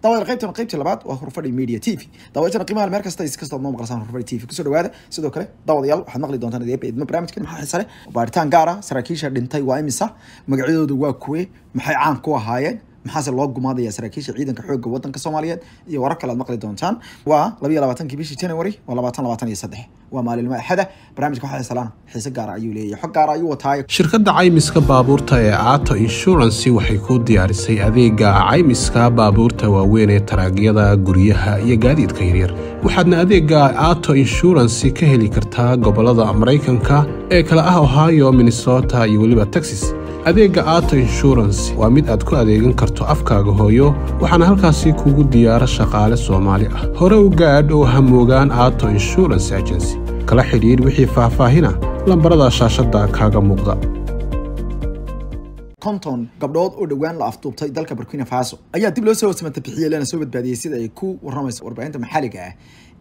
daawa qaybta qaybtii labaad waa horfadhi media t v daawaytana qiimaha meel kasta iskastood noo maqlasaan horfadhi t v kusoo dhawaada sidoo kale daawadayaal waxaad maqli doontaan edeepa idma barnaamijkan maxaa xiisa baaritaan gaar ah saraakiisha dhintay waa imisa magacyadooda waa kuwe maxay caan ku ahaayeen maxaase loo gumaadaya saraakiisha ciidanka xooga wadanka soomaaliyeed iyo warar kale aad maqli doontaan waa labayo labaatankii bishii january waa labaatan labaatan iyo saddex waa maalilmo axada barnaamijka waxay salaan xiise gaara ayuu leeyahay xog gaara ayuu wataay shirkadda caymiska baabuurta ee aato inshuransi waxay ku diyaarisay adeega caymiska baabuurta waaweyn ee taraagyada guryaha iyo gaadiidka yaryar waxaadna adeega aato inshuransi ka heli kartaa gobolada maraykanka ee kale ah ohio minnesota iyo weliba texas adeegga aata insurance waa mid aad ku adeegan karto afkaaga hooyo waxaana halkaasi kugu diyaara shaqaale soomaali ah hore u gaadh oo hamoogaan aato insurance agency kala xidhiir wixii faahfaahina lambarada shaashadda kaaga muuqda konton gabdhood oo dhowaan la afduubtay dalka burkina faso ayaa dib loo soo wasmatay bixiyey lana soo badbaadiyey sida ay ku warramayso warbaahinta maxaaliga ah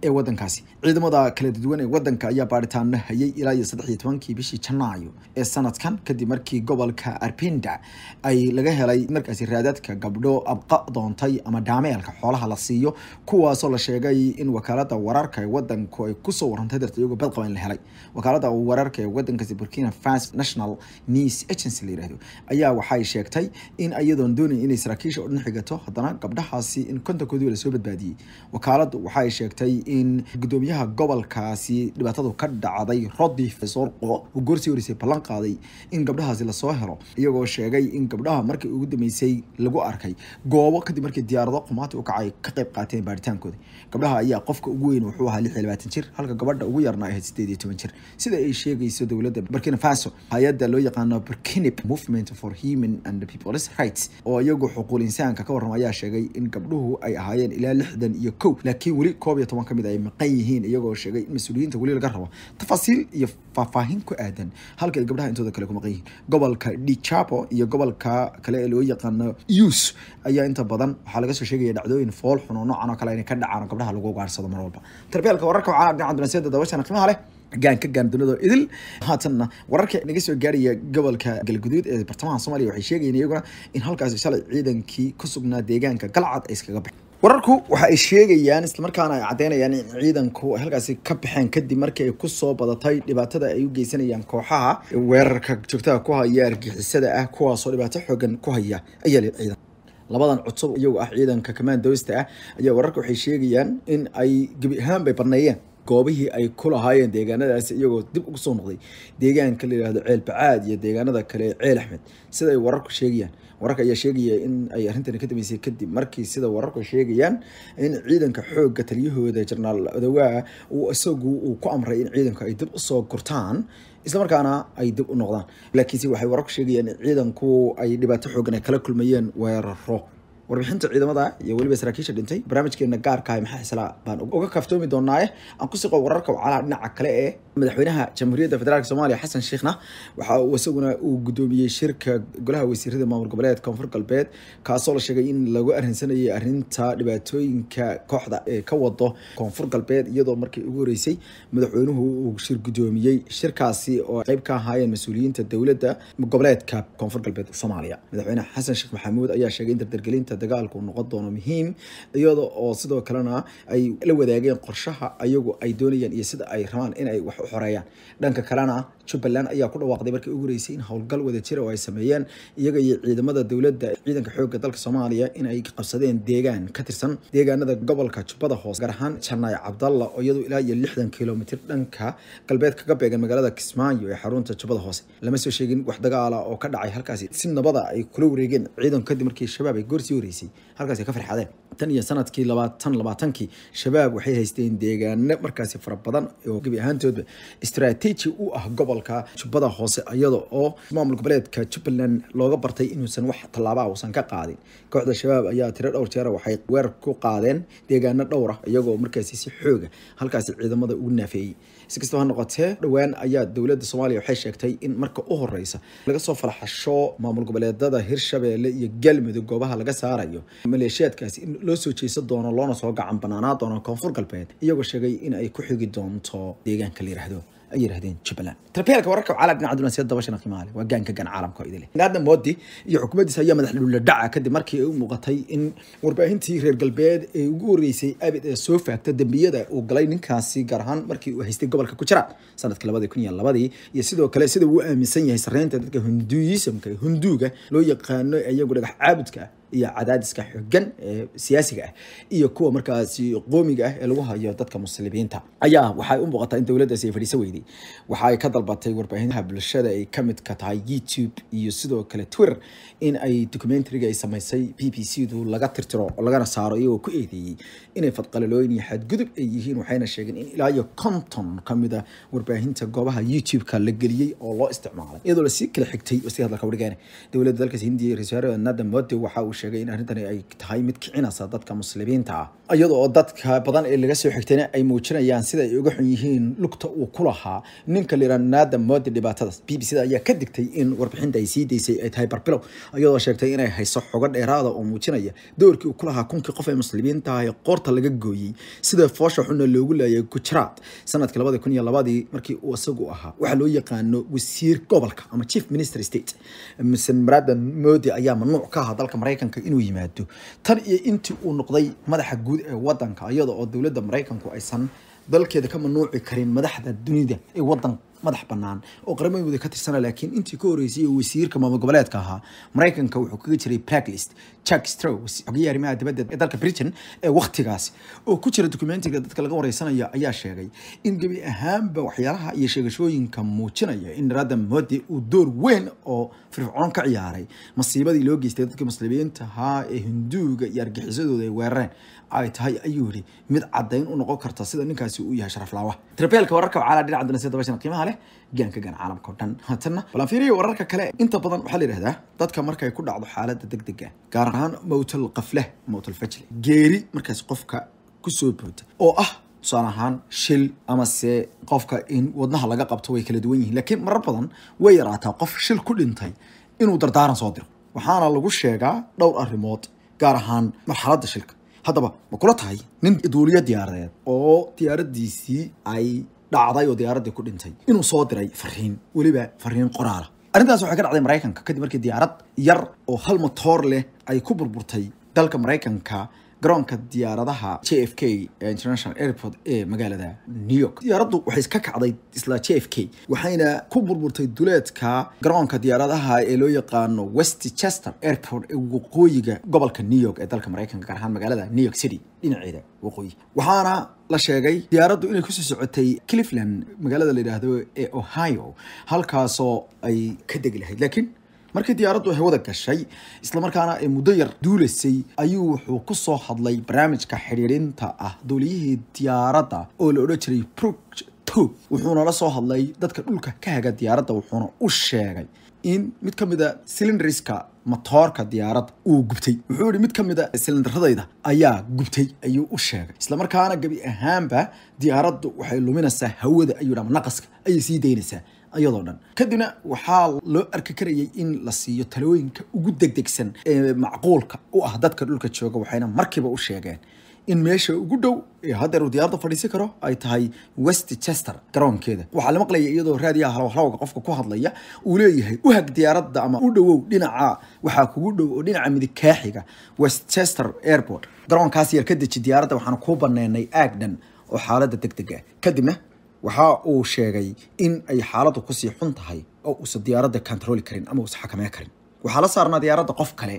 ee wadankaasi ciidamada kala duwan ee wadanka ayaa baaritaano hayay ilaa iyo saddex iyo tobankii bishii janaayo ee sanadkan kadib markii gobolka arbinda ay laga helay markaasi raadaadka gabdho abqa doontay ama dhaameelka xoolaha la siiyo kuwaasoo la sheegay in wakaalada wararka ee wadanku ay kusoo warantay dartayagoo badqaban la helay wakaalada wararka ee wadankaasi burkina faso national news agency la yirahdo ayaa waxay sheegtay in iyadoon doonay inay saraakiisha oo dhan xigato haddana gabdhahaasi in kontankoodu lasoo badbaadiyey wakaaladu waxay sheegtay in gudoomiyaha gobolkaasi dhibaatadu ka dhacday rodi fasorqo uu goorsii horeysay ballan qaaday in gabdhahaasi lasoo helo iyagoo sheegay in gabdhaha markii ugu dambeysay lagu arkay goobo kadib markii diyaarado qumaati u kacay ka qayb qaateen baaritaankooda gabdhaha ayaa qofka ugu weyn wuxuu ahaa lix iyo labaatan jir halka gabadha ugu yarna ahayd sideed iyo toban jir sida ay sheegayso dowladda burkina faso hay-adda loo yaqaano burkinip movement for human and peoples rights oo iyagu xuquul insaanka ka warrama ayaa sheegay in gabdhuhu ay ahaayeen ilaa lixdan iyo kow laakiin weli koob iyo tobanka kamid ay maqan yihiin iyagoo sheegay in mas-uuliyiinta weli laga rabo tafaasiil iyo faahfaahin ku aadan halka ay gabdhaha intooda kale ku maqan yihiin gobolka dichapo iyo gobolka kale ee loo yaqaano us ayaa inta badan waxaa laga soo sheegaya dhacdooyin fool xuno noocan oo kale inay ka dhacaan oo gabdhaha lagu gaarsado mar walba tarbeelka wararka waxaa dhinaca dunasyada daawashana qiimaha leh gaanka gaandunada idil haatanna wararka naga soo gaaraya gobolka galguduud ee bartamaha soomaliya waxay sheegayeen iyaguna in halkaasi shalay ciidankii ku sugnaa deegaanka galcad ay iskaga baxeen wararku waxa ay sheegayaan islamarkaana ay caddeynayaan in ciidanku ay halkaasi ka baxeen kadib markii ay kusoo badatay dhibaatada ay u geysanayaan kooxaha weerarka joogtada ku haya argixisada ah kuwaasoo dhibaato xoogan ku haya ayaa li ciidan labadan cudso iyagu ah ciidanka kamaan kamaandoysta ah ayaa wararka waxay sheegayaan in ay gebi ahaan bay badneeyeen goobihii ay ku lahaayeen deegaanadaasi iyagoo dib ugu soo noqday deegaanka la yidhaahdo ceel bacaad iyo deegaanada kale ceel axmed sida ay wararku sheegayaan wararka ayaa sheegaya in ay arrintani ka dameysay kadib markii sida wararku sheegayaan in ciidanka xoogga taliyahooda jarnaal odawaa uu isagu uu ku amray in ciidanka ay dib usoo gurtaan islamarkaana ay dib u noqdaan laakiinse waxay wararku sheegayaan in ciidanku ay dhibaato xoogan ay kala kulmayeen weeraro warbixinta ciidamada iyo weliba saraakiisha dhintay barnaamijkeena gaarka ah maxaa isla baan uga kaftoomi doonaaye aan kusiqo wararka wacalaha dhinaca kale ee madaxweynaha jamhuuriyadda federaalk soomaaliya xasan sheekhna waxa uu isaguna uu gudoomiyey shirka golaha wasiirada maamul goboleed koonfur galbeed kaasoo la sheegay in lagu arrinsanayay arrinta dhibaatooyinka kooxda ee ka wado koonfur galbeed iyadoo markii ugu horeysay madaxweynuhu uu shir gudoomiyey shirkaasi oo qeyb ka ahaayeen mas-uuliyiinta dowladda goboleedka koonfur galbeed soomaaliya madaxweyne xasan sheekh maxamuud ayaa sheegay in dardargelinta dagaalku noqon doono muhiim iyada oo sidoo kalena ay la wadaageen qorshaha ayagu ay doonayeen iyo sida ay rabaan inay wax u xoreeyaan dhanka kalena jubbaland ayaa ku dhawaaqday markii ugu horeysay in howlgal wadajira oo ay sameeyeen iyaga iyo ciidamada dowladda ciidanka xoogga dalka soomaaliya in qabsadeen deegaan ka tirsan deegaanada gobolka jubbada hoose gaar ahaan janay cabdalla oo iyadu ilaa iyo lixdan kilomitir dhanka galbeed kaga beegan magaalada kismaayo ee xarunta jubbada hoose lama soo sheegin wax dagaala oo ka dhacay halkaasi si nabada ah ay kula wareegeen ciidanku kadib markii shabaab ay goorsii wareey horeysay halkaas ka farxaadeen tan iyo sanadkii labaatan labaatankii shabaab waxay haysteen deegaano markaasi fara badan oo gebi ahaantoodba istraateji u ah gobolka jubbada hoose iyada oo maamul goboleedka jubbaland looga bartay inuusan wax tallaabaa uusan ka qaadin kooxda shabaab ayaa tiro dhowr jeera ah, waxay weerar ku qaadeen deegaano dhowra ah, iyagoo markaasi si xooga halkaasi ciidamada ugu naafeeyey si kastaba ha noqotee dhowaan ayaa dowladda soomaaliya waxay sheegtay in marka u horeysa laga soo falxasho maamul goboleedada hirshabeelle iyo galmudug goobaha laga saarayo maleeshiyaadkaasi in loo soo jeesa doono loona soo gacan banaanaa doono koonfur galbeed iyagoo sheegay in ay ku xigi doonto deegaanka la yidhaahdo ay yidhahdeen jubbaland tarpeelka wararka caalaa dhinaca dulansiya dabashana qiimaha leh waa gaanka gan caalamka idin leh moodi iyo xukuumaddiisa ayaa madax dhaca kadib markii ay u muuqatay in warbaahintii reer galbeed ee ugu horreysay abid ee soo faagta dembiyada uu galay ninkaasi gaar ahaan markii uu haystay gobolka gujarat sanadka labadi kun iyo labadii iyo sidoo kale sida uu aaminsan yahay sarreynta dadka hinduisamka hunduuga loo yaqaano iyagu dhagax caabudka iyo cadaadiska xogan ee siyaasiga ah iyo kuwa markaasi qoomiga ah ee lagu hayo dadka muslimiinta ayaa waxay u muuqataa in dowladdaasi ay fadhiiso weyday waxaay ka dalbatay warbaahinta bulshada ay ka midka tahay youtube iyo sidoo kale twitter in ay documentariga ay samaysay b b c du laga tirtiro lagana saaro iyagoo ku eedeeyey inay fadqalilooyin iyo xadgudub ay yihiin waxayna sheegeen in ilaa iyo konton ka mid a ah warbaahinta goobaha youtube-ka la geliyey oo loo isticmaalay iyadoo lasii kala xigtay wasiir hadalka wargeene dowladda dalkaas hindiya ra-isul wasaare narendra modi waxa uu sheegay in arrintani ay tahay mid kicinaysa dadka muslimiinta ah iyada oo dadka badan ee laga soo xigtayna ay muujinayaan sida ay uga xun yihiin lugta uu ku lahaa ninka liran naadam moodi dhibaatadaas b b c ayaa ka digtay in warbixinta ay sii daysay ay tahay barbilow iyadoo sheegtay inay hayso xogo dheeraada ah oo muujinaya doorkii uu ku lahaa kunkii qof ee muslimiinta ah ee qoorta laga gooyey sida foosha xunna loogu laayay gujaraat sanadkii labadii kun iyo labadii markii uu isagu ahaa waxaa loo yaqaano wasiir gobolka ama chief minister state maradan moodi ayaa mamnuuc ka aha dalka maraykanka waddanka inuu yimaado tan iyo intii uu noqday madaxa guud ee wadanka iyada oo dowladda maraykanku aysan dalkeeda ka manuuci karin madaxda dunida ee waddanka madax banaan oo qaramahooda ka tirsana laakiin intii ka horeysay wasiirka maamul goboleedka ahaa maraykanka wuxuu kaga jiray bracklist jack strow xogiyihii arrimaha dibadda ee dalka britain ee waktigaas oo ku jira dokumentiga dadka laga wareysanaya ayaa sheegay in gebi ahaanba waxyaalaha iyo sheegashooyinka muujinaya in narada modi uu door weyn oo firfcoon ka ciyaaray masiibadii loo geystay dadka muslimiinta ahaa ee hinduuga iyo argixisadooda ay weerareen ay tahay ayuu yidhi mid caddayn u noqon karta sida ninkaasi uu yahay sharaflaawa tirabeelka wararka wacaalaa dhinaca danasiya dabashan qiimaha leh gankagan caalamka o dhan haatanna balaafiiriya wararka kale inta badan waxaa la yidhahdaa dadka markay ku dhacdo xaaladda degdega gaar ahaan mowtal qafle mowtal fajli geeri markaas qofka kusoo boota oo ah tusaale ahaan shil amase qofka in wadnaha laga qabto way kala duwan yihiin laakiin marar badan way yaraataa qof shil ku dhintay inuu dardaaran soo diro waxaana lagu sheegaa dhowr arrimood gaar ahaan marxaladda shilka haddaba ma kula tahay nin duuliyo diyaaradeed oo diyaaradiisii ay dhacday oo diyaaraddii ku dhintay inuu soo diray fariin weliba fariin qoraala arrintaas waxay ka dhacday maraykanka kadib markii diyaarad yar oo hal matoor leh ay ku burburtay dalka maraykanka garoonka diyaaradaha j f k international airport ee magaalada new york diyaaraddu waxay ka kacday isla j f k waxayna ku burburtay duleedka garoonka diyaaradaha ee loo yaqaano west chester airport ee waqooyiga gobolka new york ee dalka maraykanka gaar ahaan magaalada new york city dhinaceeda waqooyi waxaana la sheegay diyaaraddu inay kusii socotay cleveland magaalada la yidhaahdo ee ohio halkaasoo ay ka degi lahayd laakiin markii diyaaraddu hawada gashay isla markaana ay muddo yar duulaysay ayuu wuxuu ku soo hadlay barnaamijka xidhiidhinta ah dowliyihii diyaaradda oo la odhan jiray progto wuxuuna la soo hadlay dadka dhulka ka haga diyaaradda wuxuuna u sheegay in mid ka mid a silindriska matoorka diyaarad uu gubtay wuxuu yihi mid ka mid a silindaradayda ayaa gubtay ayuu u sheegay islamarkaana gebi ahaanba diyaaraddu waxay luminaysaa hawada ayuu dhaha naqaska ayay sii daynaysaa iyadoo dhan kadibna waxaa loo arki karayay in la siiyo talooyinka ugu degdegsan ee macquulka u ah dadka dhulka jooga waxayna markiiba u sheegeen in meesha ugu dhow ee haddeeru diyaarada fadhiisan karo ay tahay westchester garoonkeeda waxaa la maqlaya iyadoo raadiyaha halawhalawga qofka ku hadlaya uu leeyahay u hag diyaaradda ama u dhowow dhinaca waxaa kugu dhow oo dhinaca midig kaaxiga westchester airport garoonkaas yar ka deji diyaaradda waxaana kuu banaynay aagdhan oo xaalada deg deg ah kadibna waxa uu sheegay in ay xaaladdu kusii xun tahay oo uusan diyaaradda kontarooli karin ama uusan xakamee karin waxaa la saarnaa diyaaradda qof kale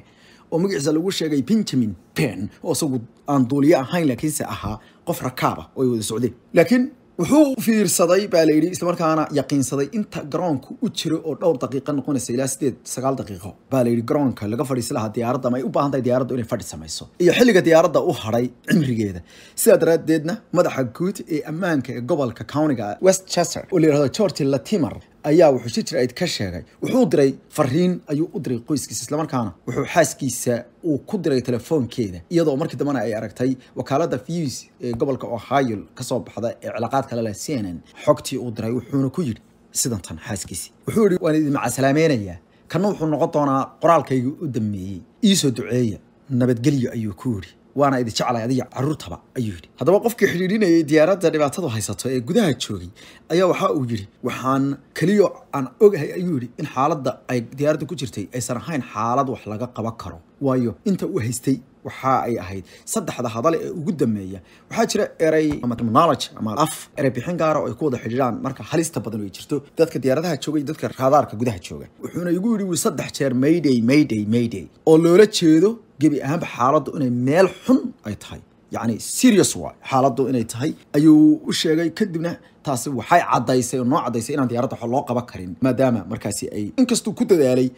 oo magaciisa lagu sheegay benjamin ben oo isagu aan duuliye ahayn laakiinse ahaa qof rakaaba ah oo ay wada socdeen laakiin wuxuu fiirsaday baa layidhi yidhi islamarkaana yaqiinsaday inta garoonku u jiro oo dhowr daqiiqo noqonaysa ilaa sideed sagaal daqiiqo baa layidhi garoonka laga fadhiisi lahaa diyaaradda ama ay u baahan tahay diyaaraddu inay fadhi samayso iyo xilliga diyaaradda u hadhay cimrigeeda sidaa daraaddeedna madaxa guud ee ammaanka ee gobolka countiga westchester oo la yidhahdo georgi latimer ayaa wuxuu si jir ka sheegay wuxuu diray fariin ayuu u diray qoyskiisa islamarkaana wuxuu xaaskiisa uu ku diray telefoonkeeda iyadoo markii dambena ay aragtay wakaaladda views ee gobolka ohio kasoo baxda ee cilaaqaad kale leh c n n xogtii uu diray wuxuuna ku yidhi sidan tan xaaskiisii wuxuu yidhi waan idin macasalaamaynayaa kanna wuxuu noqon doonaa qoraalkayga u dammeeyey iisoo duceeya nabadgelyo ayuu ku yidhi waana idi jeclay adiga caruurtaba ayuu yidhi haddaba qofkii xidhiidhinayay diyaaradda dhibaatadu haysato ee gudaha joogay ayaa waxa uu yidhi waxaan keliyo aan ogahay ayuu yidhi in xaaladda ay diyaaradda ku jirtay aysan ahayn xaalad wax laga qaban karo waayo inta u haystay waxa ay ahayd saddexda hadal ee ugu dambeeya waxaa jira eray ama terminology ama af eray bixin gaara ah oo ay ku wada xidhiidhaan marka halista badan ay jirto dadka diyaaradaha jooga iyo dadka raadaarka gudaha jooga wuxuuna igu yidhi wuu saddex jeer mayday mayday mayday oo loola jeedo gebi ahaanba xaaladdu inay meel xun ay tahay yacni serious waay xaaladdu inay tahay ayuu u sheegay kadibna taasi waxay cadaysay oo noo caddaysay inaan diyaaradda wax loo qaban karin maadaama markaasi ay inkastuu ku dadaalay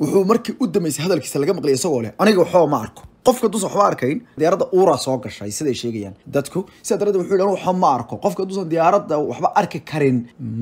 wuxuu markii u dambeysay hadalkiisa laga maqlay isagoo leh aniga waxba ma arko qofka duusan waxba arkayn diyaaradda uura soo gashay siday sheegayaan dadku sidaa daradeed wuxuu yidhi waxba ma arko qofka duusan diyaaradda waxba arki karin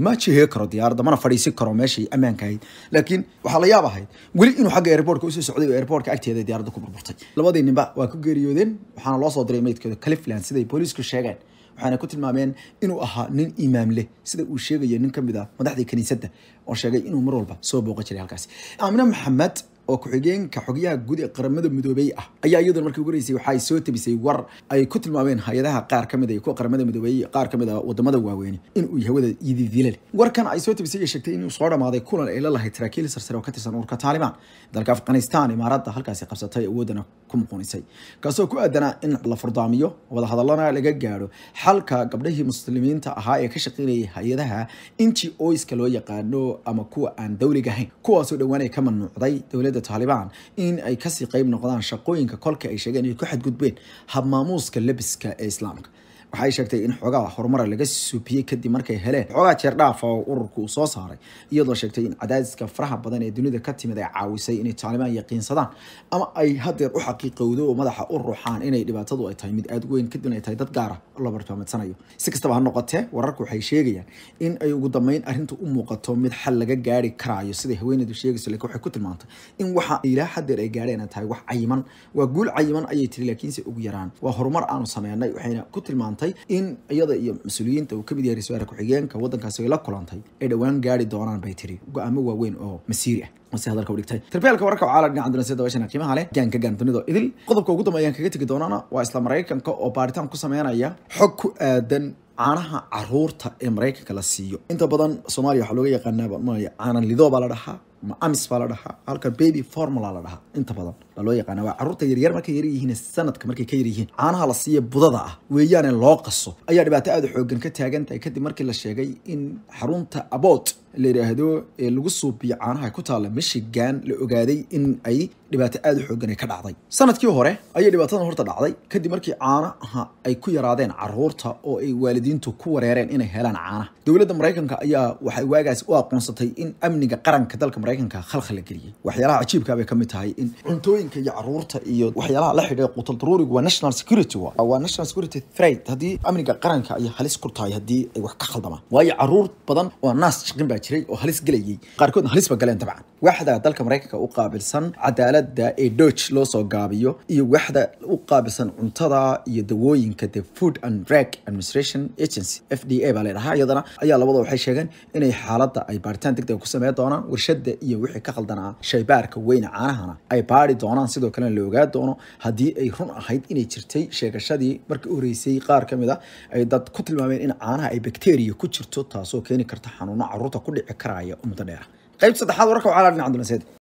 ma jihee karo diyaaradda mana fadhiisin karo meeshay ammaanka ahayd laakiin waxaa la yaab ahayd weli inuu xagga airportka usoo socday oo agteeda diyaaradda ku burburtay labadii ninba waa ku geeriyoodeen waxaana loo soo diray meydkooda clifland siday booliisku sheegeen waxaana ku tilmaameen inuu ahaa nin imaam leh sida uu sheegaya nin kamid mid ah madaxda kiniisadda oo sheegay inuu mar walba soo booqan jiray halkaas aamina maxamed oo ku xigeenka xogyaha guud ee qaramada midoobey ah ayaa iyaduna markii ugu horeysay waxaay soo tabisay war ay ku tilmaameen hay-adaha qaar ka mid ah kuwa qaramada midoobey qaar ka mid ah wadamada waaweyne inuu yahawada ididiilal warkan ay soo tabisay ayay sheegtay inuu soo dhamaaday kulan ay la lahay saraakiil sarsare oo ka tirsan ururka taaliban dalka afghanistan imaaradda halkaasi qabsatay awoodana ku muquunisay kaasoo ku aadanaa in la furdaamiyo wadahadallana laga gaadho xalka gabdhihii muslimiinta ahaa ee ka shaqeynayay hay-adaha n g o loo yaqaano ama kuwa aan dowliga ahayn kuwaasoo dhowaan ay ka mamnuucday dowladda dowladda taalibaan in ay kasii qayb noqdaan shaqooyinka kolka ay sheegeen ay ku xadgudbeen habmaamuuska lebiska ee islaamka waxaay sheegtay in xoogaa horumara laga subiyey kadib markay heleen xoogaa jeerdhaafa oo ururka uu soo saaray iyadoo sheegtay in cadaadiska faraha badan ee dunida ka timid ay caawisay inay taalibaan yaqiinsadaan ama ay hadeer u xaqiiqowdo oo madaxa u ruuxaan inay dhibaatadu ay tahay mid aada u weyn kadibna ay tahay dad gaara la bartilmaameedsanayo si kastaba ha noqotee wararku waxay sheegayaan in ay ugu dambeyn arrinta u muuqato mid xal laga gaari karaayo siday haweeneydu sheegayso laakiin waxay ku tilmaantay in waxa ilaa hadeer ay gaadheen tahay wax cayiman waa guul cayiman ayay tiri laakiinse ugu yaraan waa horumar aanu sameynay waxayna ku tilmaantay tilmaantay in iyada iyo mas-uuliyiinta uu kamid yahay ra-isul ku-xigeenka wadankaasi ay la kulantay ay dhowaan gaari doonaan bay tiri go-aamo waaweyn oo masiiri ah si hadalka udhigtay tirbeelka wararka wacaalaa dhinaca idil qodobka ugu dambeeyaan kaga tegi doonana waa isla maraykanka oo baaritaan ku sameynaya xog ku aadan caanaha caruurta ee maraykanka la siiyo inta badan soomaaliya waxaa looga yaqaanaaba lidoo baa la dhahaa ma amis baa la dhahaa halkan baby formula la dhahaa inta badan baa loo yaqaana waa carruurta yaryar markay yar sanadka markay ka yar caanaha la siiya budada ah weeyaane loo qaso ayaa dhibaato aada u xoogan ka taagan tahay kadib markii la sheegay in xarunta aboot la yidhaahdo ee lagu suubiyo caanaha ku taalla michigan la ogaaday in ay dhibaato aada u ay ka dhacday sanadkii hore ayay dhibaatadan horta dhacday kadib markii caanaha ay ku yaraadeen caruurta oo ay waalidiintu ku wareereen inay helaan caanaha dowladda maraykanka ayaa waxay waagaas u aqoonsatay in amniga qaranka dalka maraykanka khalkhal geliyay waxyaalaha cajiibka bay ka tahay in cuntooyinka iyo caruurta iyo waxyaalaha la xidhiidha qutul waa national security waa waa national security threat haddii amniga qaranka ay halis ku tahay haddii ay wax ka khaldamaan waayo caruur badan oo naas shaqin baa jiray oo halis gelayay qaarkoodna halis ba galeen dabcan waxda dalka maraykanka u qaabilsan cadaalada ee doge loo soo gaabiyo iyo waxda u qaabilsan cuntada iyo dawooyinka the food and drug administration agency f d a baa leedhahaa iyadana ayaa labada waxay sheegeen inay xaaladda ay baaritaan degdega ku sameyn doonaan warshada iyo wixii ka khaldanaa shaybaarka weyne caanahana ay baari doonaan sidoo kalena la ogaa doono haddii ay run ahayd inay jirtay sheegashadii markii horeysay qaar ka mid a ah ay dad ku tilmaameen in caanaha ay bakteriya ku jirto taasoo keeni karta xanuuno caruurta ku dhici karaya muddo dheera qayb saddexaad wararka waxaa la dhin